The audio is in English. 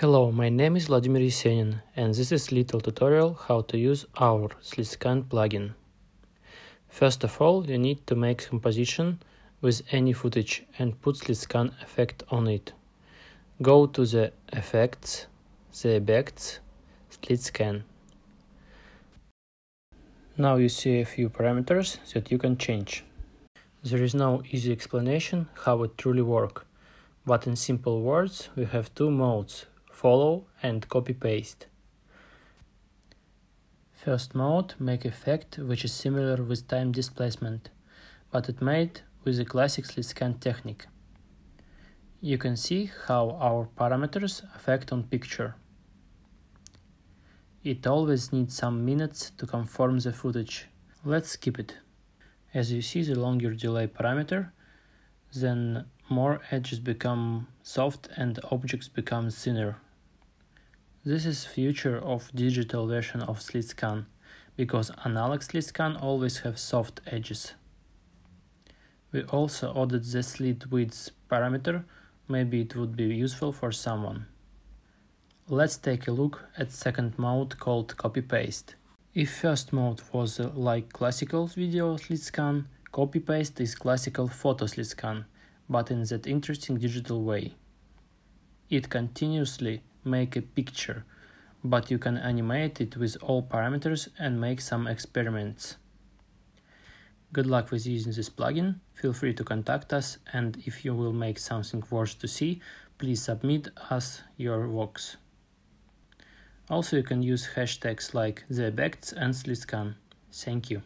Hello, my name is Vladimir Yesenin and this is little tutorial how to use our SlitScan plugin. First of all, you need to make composition with any footage and put SlitScan effect on it. Go to the Effects, the Effects, SlitScan. Now you see a few parameters that you can change. There is no easy explanation how it truly works, but in simple words we have two modes follow and copy paste. First mode make effect which is similar with time displacement, but it made with the classically scanned scan technique. You can see how our parameters affect on picture. It always needs some minutes to conform the footage. Let's skip it. As you see the longer delay parameter, then more edges become soft and objects become thinner. This is future of digital version of slit scan, because analog slit scan always have soft edges. We also added the slit width parameter, maybe it would be useful for someone. Let's take a look at second mode called copy-paste. If first mode was uh, like classical video slit scan, copy-paste is classical photo slit scan, but in that interesting digital way. It continuously make a picture, but you can animate it with all parameters and make some experiments. Good luck with using this plugin, feel free to contact us and if you will make something worth to see, please submit us your works. Also you can use hashtags like the effects and slitscan. Thank you.